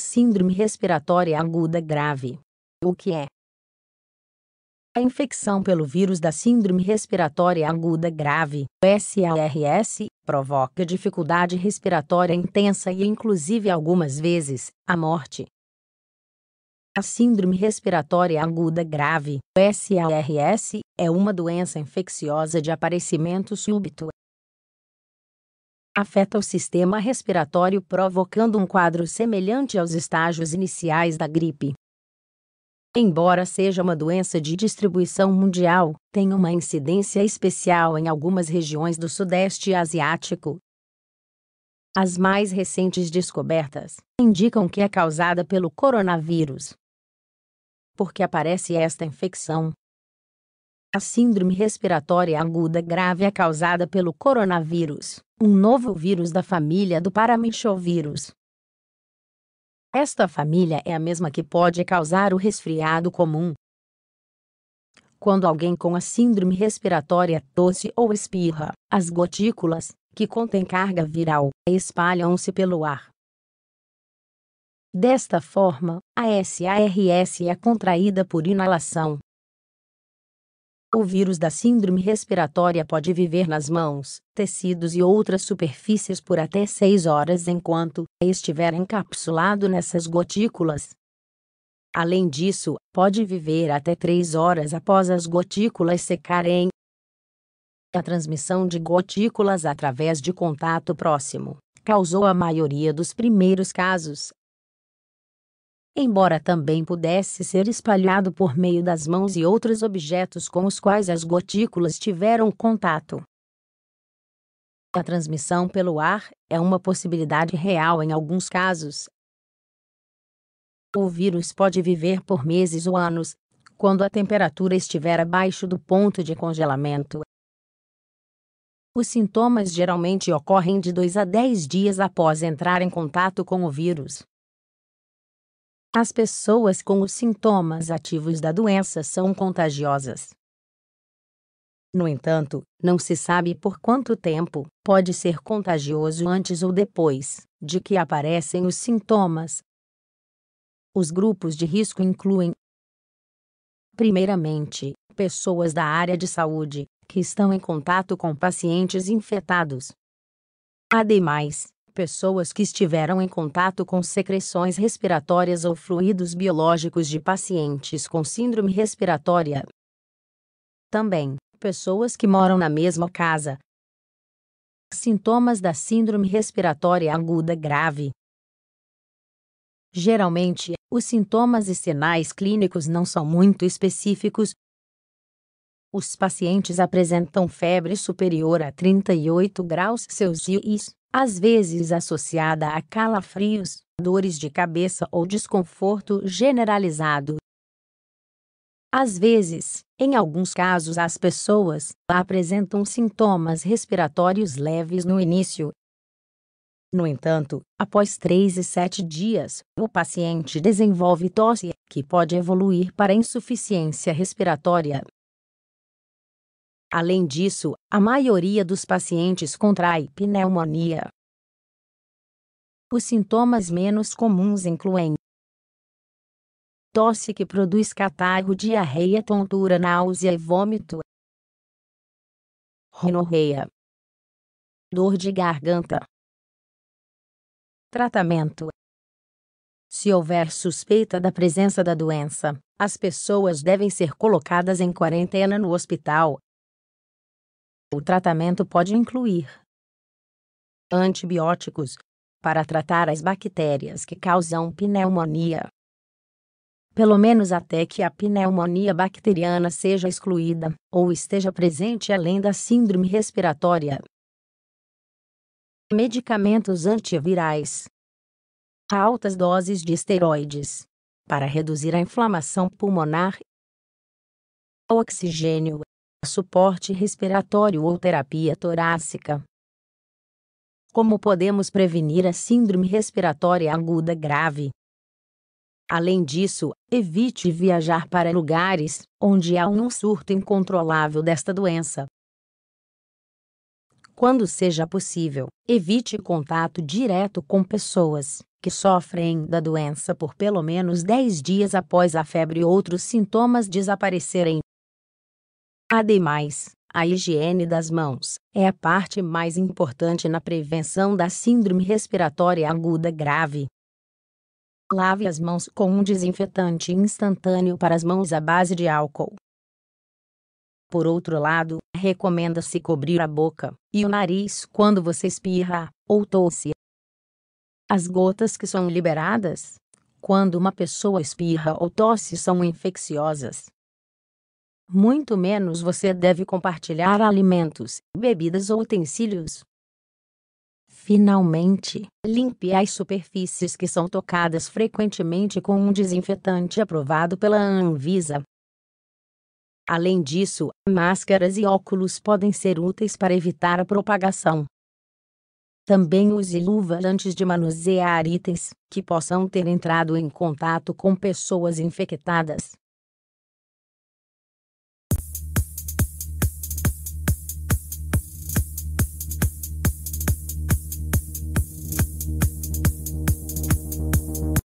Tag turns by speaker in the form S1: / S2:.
S1: Síndrome respiratória aguda grave. O que é? A infecção pelo vírus da Síndrome respiratória aguda grave, SARS, provoca dificuldade respiratória intensa e, inclusive, algumas vezes, a morte. A Síndrome respiratória aguda grave, SARS, é uma doença infecciosa de aparecimento súbito afeta o sistema respiratório, provocando um quadro semelhante aos estágios iniciais da gripe. Embora seja uma doença de distribuição mundial, tem uma incidência especial em algumas regiões do Sudeste Asiático. As mais recentes descobertas indicam que é causada pelo coronavírus. Porque aparece esta infecção, a síndrome respiratória aguda grave é causada pelo coronavírus, um novo vírus da família do paraminxovírus. Esta família é a mesma que pode causar o resfriado comum. Quando alguém com a síndrome respiratória tosse ou espirra, as gotículas, que contêm carga viral, espalham-se pelo ar. Desta forma, a SARS é contraída por inalação, o vírus da síndrome respiratória pode viver nas mãos, tecidos e outras superfícies por até 6 horas enquanto estiver encapsulado nessas gotículas. Além disso, pode viver até 3 horas após as gotículas secarem. A transmissão de gotículas através de contato próximo causou a maioria dos primeiros casos, embora também pudesse ser espalhado por meio das mãos e outros objetos com os quais as gotículas tiveram contato. A transmissão pelo ar é uma possibilidade real em alguns casos. O vírus pode viver por meses ou anos, quando a temperatura estiver abaixo do ponto de congelamento. Os sintomas geralmente ocorrem de 2 a 10 dias após entrar em contato com o vírus. As pessoas com os sintomas ativos da doença são contagiosas. No entanto, não se sabe por quanto tempo pode ser contagioso antes ou depois de que aparecem os sintomas. Os grupos de risco incluem, primeiramente, pessoas da área de saúde que estão em contato com pacientes infectados. Ademais, pessoas que estiveram em contato com secreções respiratórias ou fluidos biológicos de pacientes com síndrome respiratória. Também, pessoas que moram na mesma casa. Sintomas da Síndrome Respiratória Aguda Grave. Geralmente, os sintomas e sinais clínicos não são muito específicos. Os pacientes apresentam febre superior a 38 graus Celsius, às vezes associada a calafrios, dores de cabeça ou desconforto generalizado. Às vezes, em alguns casos, as pessoas apresentam sintomas respiratórios leves no início. No entanto, após 3 e 7 dias, o paciente desenvolve tosse, que pode evoluir para insuficiência respiratória, Além disso, a maioria dos pacientes contrai pneumonia. Os sintomas menos comuns incluem tosse que produz catarro, diarreia, tontura, náusea e vômito, rinorreia, dor de garganta. Tratamento: Se houver suspeita da presença da doença, as pessoas devem ser colocadas em quarentena no hospital, o tratamento pode incluir antibióticos para tratar as bactérias que causam pneumonia, pelo menos até que a pneumonia bacteriana seja excluída ou esteja presente além da síndrome respiratória. Medicamentos antivirais. Altas doses de esteroides para reduzir a inflamação pulmonar. oxigênio suporte respiratório ou terapia torácica. Como podemos prevenir a síndrome respiratória aguda grave? Além disso, evite viajar para lugares onde há um surto incontrolável desta doença. Quando seja possível, evite contato direto com pessoas que sofrem da doença por pelo menos 10 dias após a febre e outros sintomas desaparecerem. Ademais, a higiene das mãos é a parte mais importante na prevenção da síndrome respiratória aguda grave. Lave as mãos com um desinfetante instantâneo para as mãos à base de álcool. Por outro lado, recomenda-se cobrir a boca e o nariz quando você espirra ou tosse. As gotas que são liberadas quando uma pessoa espirra ou tosse são infecciosas muito menos você deve compartilhar alimentos, bebidas ou utensílios. Finalmente, limpe as superfícies que são tocadas frequentemente com um desinfetante aprovado pela Anvisa. Além disso, máscaras e óculos podem ser úteis para evitar a propagação. Também use luvas antes de manusear itens que possam ter entrado em contato com pessoas infectadas.